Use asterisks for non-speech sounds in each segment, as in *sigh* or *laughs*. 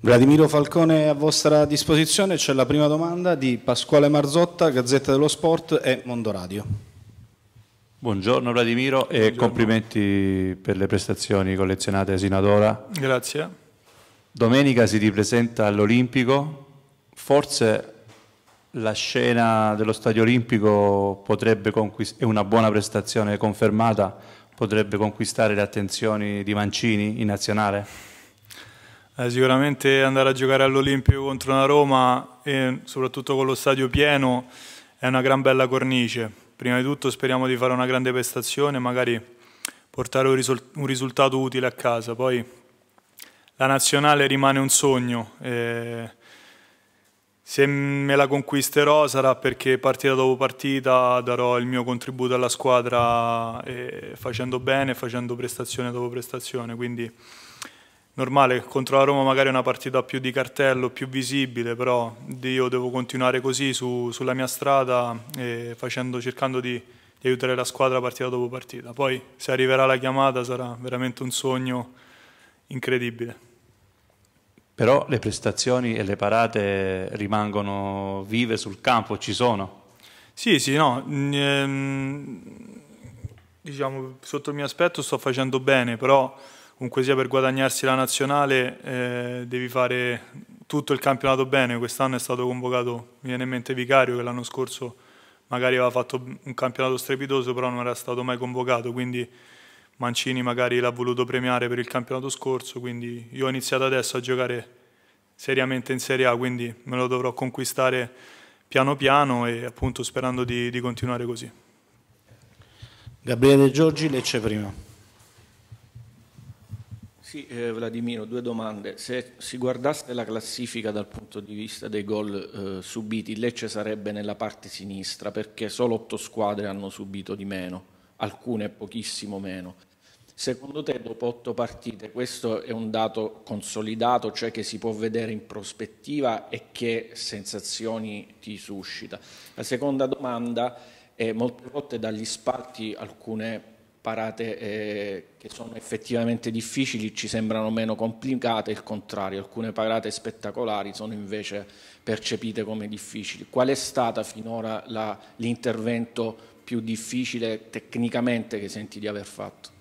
Vladimiro Falcone a vostra disposizione, c'è la prima domanda di Pasquale Marzotta, Gazzetta dello Sport e Mondoradio. Buongiorno Vladimiro Buongiorno. e complimenti per le prestazioni collezionate sino ad ora. Grazie. Domenica si ripresenta all'Olimpico, forse la scena dello Stadio Olimpico è una buona prestazione confermata, potrebbe conquistare le attenzioni di Mancini in nazionale? Eh, sicuramente andare a giocare all'Olimpio contro una Roma, e soprattutto con lo stadio pieno, è una gran bella cornice. Prima di tutto speriamo di fare una grande prestazione, e magari portare un, risultato utile a casa. Poi la nazionale rimane un sogno. Eh, se me la conquisterò sarà perché partita dopo partita darò il mio contributo alla squadra eh, facendo bene, facendo prestazione dopo prestazione. Quindi normale, contro la Roma magari è una partita più di cartello, più visibile, però io devo continuare così su, sulla mia strada facendo, cercando di, di, aiutare la squadra partita dopo partita. Poi se arriverà la chiamata sarà veramente un sogno incredibile. Però le prestazioni e le parate rimangono vive sul campo, ci sono? Sì, sì, no. Mm, ehm, diciamo, sotto il mio aspetto sto facendo bene, però comunque sia per guadagnarsi la nazionale eh, devi fare tutto il campionato bene, quest'anno è stato convocato, mi viene in mente Vicario che l'anno scorso magari aveva fatto un campionato strepitoso però non era stato mai convocato, quindi Mancini magari l'ha voluto premiare per il campionato scorso, quindi io ho iniziato adesso a giocare seriamente in Serie A, quindi me lo dovrò conquistare piano piano e appunto sperando di, di continuare così. Gabriele Giorgi, Lecce prima. Sì, eh, Vladimiro, due domande. Se si guardasse la classifica dal punto di vista dei gol eh, subiti, Lecce sarebbe nella parte sinistra perché solo otto squadre hanno subito di meno, alcune pochissimo meno. Secondo te dopo otto partite questo è un dato consolidato, cioè che si può vedere in prospettiva e che sensazioni ti suscita? La seconda domanda è molte volte dagli spalti alcune parate eh, che sono effettivamente difficili ci sembrano meno complicate, il contrario, alcune parate spettacolari sono invece percepite come difficili. Qual è stata finora l'intervento più difficile tecnicamente che senti di aver fatto?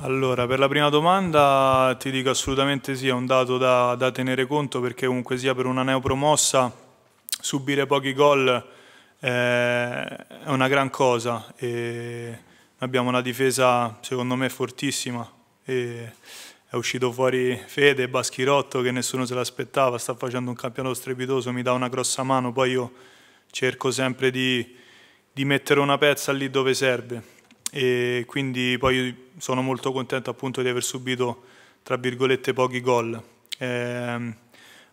Allora, per la prima domanda ti dico assolutamente sì, è un dato da, da tenere conto perché comunque sia per una neopromossa subire pochi gol eh, è una gran cosa e abbiamo una difesa secondo me fortissima e è uscito fuori Fede, Baschirotto che nessuno se l'aspettava, sta facendo un campionato strepitoso, mi dà una grossa mano, poi io cerco sempre di, di mettere una pezza lì dove serve e quindi poi sono molto contento appunto di aver subito tra virgolette pochi gol. Eh,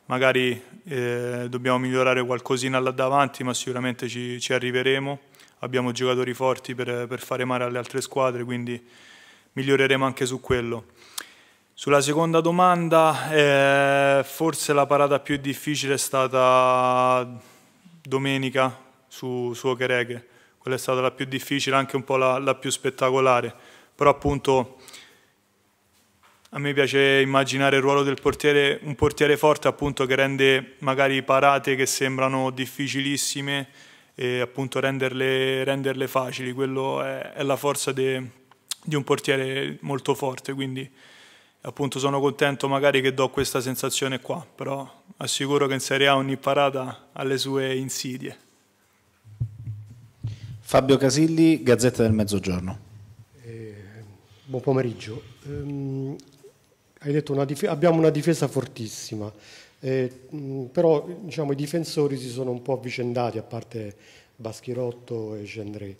magari eh, dobbiamo migliorare qualcosina là davanti ma sicuramente ci, ci arriveremo abbiamo giocatori forti per, per fare male alle altre squadre, quindi miglioreremo anche su quello. Sulla seconda domanda, eh, forse la parata più difficile è stata domenica su, su Ochereke. Quella è stata la più difficile, anche un po' la, la, più spettacolare. Però appunto a me piace immaginare il ruolo del portiere, un portiere forte appunto che rende magari parate che sembrano difficilissime, e appunto renderle, renderle facili, quello è, è la forza di un portiere molto forte, quindi appunto sono contento magari che do questa sensazione qua, però assicuro che in Serie A ogni parata ha le sue insidie. Fabio Casilli, Gazzetta del Mezzogiorno. Eh, buon pomeriggio. Um, hai detto una abbiamo una difesa fortissima. Eh, però diciamo, i difensori si sono un po' avvicendati, a parte Baschirotto e Gendré,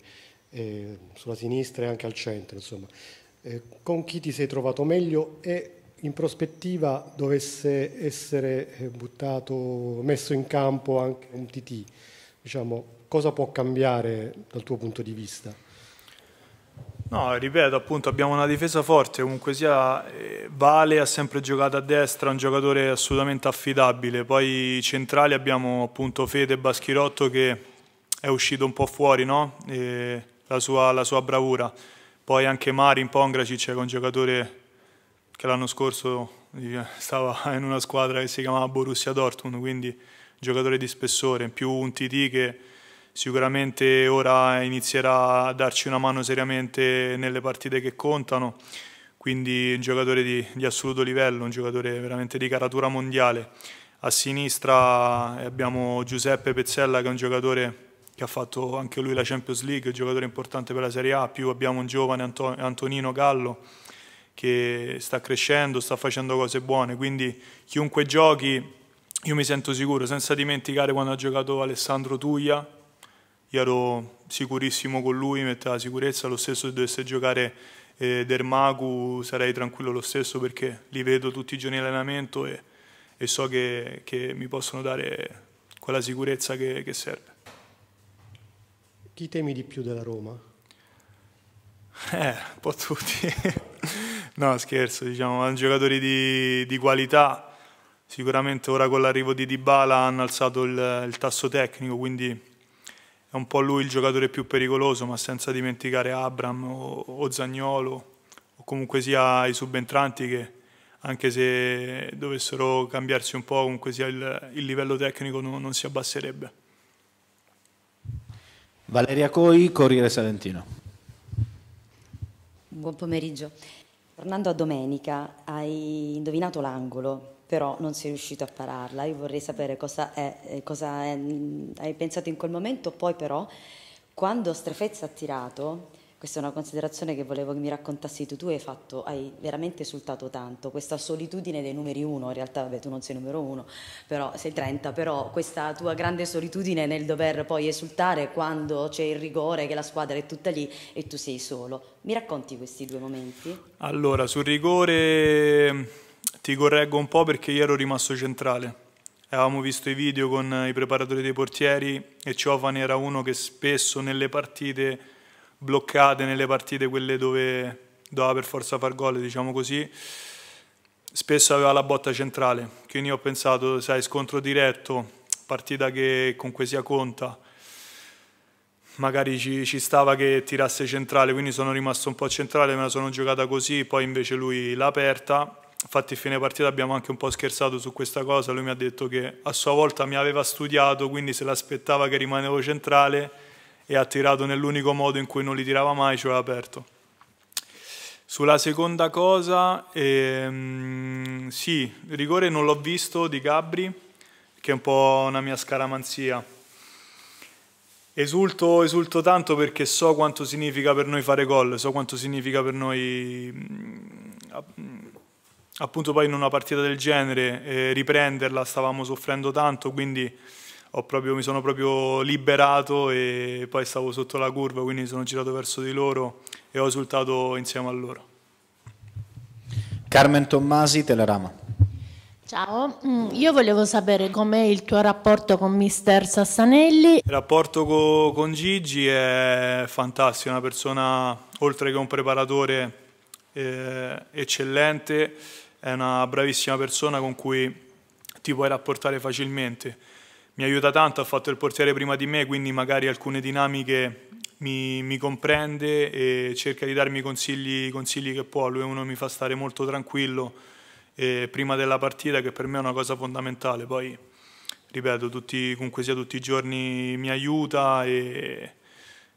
eh, sulla sinistra e anche al centro. Insomma. Eh, con chi ti sei trovato meglio e in prospettiva dovesse essere eh, buttato, messo in campo anche un TT, diciamo, cosa può cambiare dal tuo punto di vista? No, ripeto, appunto abbiamo una difesa forte, comunque sia eh, Vale ha sempre giocato a destra, un giocatore assolutamente affidabile, poi centrali abbiamo appunto Fede Baschirotto che è uscito un po' fuori, no? la, sua, la, sua, bravura, poi anche Marin Pongracic è un giocatore che l'anno scorso eh, stava *laughs* in una squadra che si chiamava Borussia Dortmund, quindi giocatore di spessore, in più un TT che sicuramente ora inizierà a darci una mano seriamente nelle partite che contano, quindi un giocatore di, di assoluto livello, un giocatore veramente di caratura mondiale. A sinistra eh, abbiamo Giuseppe Pezzella che è un giocatore che ha fatto anche lui la Champions League, un giocatore importante per la Serie A, più abbiamo un giovane Antonino Gallo che sta crescendo, sta facendo cose buone, quindi chiunque giochi io mi sento sicuro, senza dimenticare quando ha giocato Alessandro Tuglia, io ero sicurissimo con lui, metteva sicurezza, lo stesso se dovesse giocare eh, Dermagu sarei tranquillo lo stesso perché li vedo tutti i giorni in allenamento e, e so che, che, mi possono dare quella sicurezza che, che serve. Chi temi di più della Roma? Eh, un po' tutti. *laughs* no, scherzo, diciamo, giocatori di, di, qualità. Sicuramente ora con l'arrivo di Dybala hanno alzato il, il tasso tecnico, quindi è un po' lui il giocatore più pericoloso, ma senza dimenticare Abram o, o Zagnolo o comunque sia i subentranti che anche se dovessero cambiarsi un po', comunque sia il, il livello tecnico non, non si abbasserebbe. Valeria Coi, Corriere Salentino. Buon pomeriggio. Tornando a domenica, hai indovinato l'angolo però non sei riuscito a pararla. Io vorrei sapere cosa, è, eh, cosa è, mm, hai pensato in quel momento, poi però quando Strefezza ha tirato, questa è una considerazione che volevo che mi raccontassi tu, tu hai, fatto, hai veramente esultato tanto, questa solitudine dei numeri uno, in realtà vabbè, tu non sei numero uno, però sei 30, però questa tua grande solitudine nel dover poi esultare quando c'è il rigore, che la squadra è tutta lì e tu sei solo. Mi racconti questi due momenti? Allora, sul rigore ti correggo un po' perché io ero rimasto centrale. Avevamo visto i video con i preparatori dei portieri e Ciovan era uno che spesso nelle partite bloccate, nelle partite quelle dove doveva per forza far gol, diciamo così, spesso aveva la botta centrale. Quindi ho pensato, sai, scontro diretto, partita che comunque sia conta, magari ci, ci, stava che tirasse centrale, quindi sono rimasto un po' centrale, me la sono giocata così, poi invece lui l'ha aperta infatti fine partita abbiamo anche un po' scherzato su questa cosa, lui mi ha detto che a sua volta mi aveva studiato, quindi se l'aspettava che rimanevo centrale e ha tirato nell'unico modo in cui non li tirava mai, cioè aperto. Sulla seconda cosa, ehm, sì, rigore non l'ho visto di Gabri, che è un po' una mia scaramanzia. Esulto, esulto tanto perché so quanto significa per noi fare gol, so quanto significa per noi mm, appunto poi in una partita del genere eh, riprenderla stavamo soffrendo tanto quindi proprio, mi sono proprio liberato e poi stavo sotto la curva quindi sono girato verso di loro e ho esultato insieme a loro Carmen Tommasi, Telerama Ciao, mm, io volevo sapere com'è il tuo rapporto con mister Sassanelli. Il rapporto co con Gigi è fantastico, è una persona oltre che un preparatore eh, eccellente, è una bravissima persona con cui ti puoi rapportare facilmente. Mi aiuta tanto, ha fatto il portiere prima di me, quindi magari alcune dinamiche mi, mi comprende e cerca di darmi consigli, consigli che può. Lui è uno che mi fa stare molto tranquillo eh, prima della partita, che per me è una cosa fondamentale. Poi, ripeto, tutti, comunque sia tutti i giorni mi aiuta e,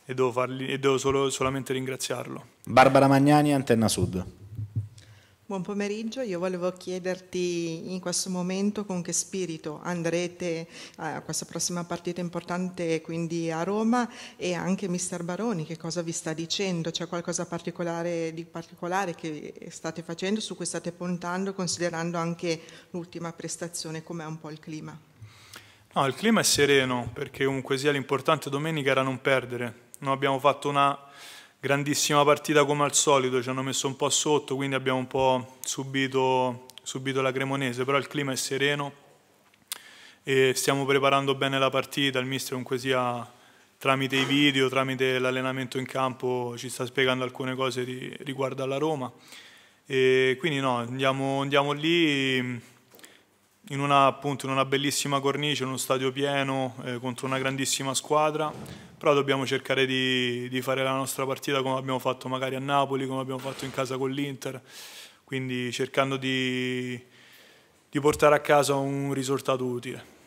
e devo, farli, e devo solo, solamente ringraziarlo. Barbara Magnani, Antenna Sud. Buon pomeriggio, io volevo chiederti in questo momento con che spirito andrete a questa prossima partita importante quindi a Roma e anche mister Baroni che cosa vi sta dicendo, c'è qualcosa particolare, di particolare che state facendo, su cui state puntando considerando anche l'ultima prestazione, com'è un po' il clima? No, il clima è sereno perché comunque sia l'importante domenica era non perdere, noi abbiamo fatto una grandissima partita come al solito, ci hanno messo un po' sotto, quindi abbiamo un po' subito, subito la Cremonese, però il clima è sereno e stiamo preparando bene la partita, il mister comunque sia tramite i video, tramite l'allenamento in campo ci sta spiegando alcune cose di, riguardo alla Roma e quindi no, andiamo, andiamo lì in una, appunto, in una bellissima cornice, in uno stadio pieno eh, contro una grandissima squadra però dobbiamo cercare di, di, fare la nostra partita come abbiamo fatto magari a Napoli, come abbiamo fatto in casa con l'Inter, quindi cercando di, di portare a casa un risultato utile.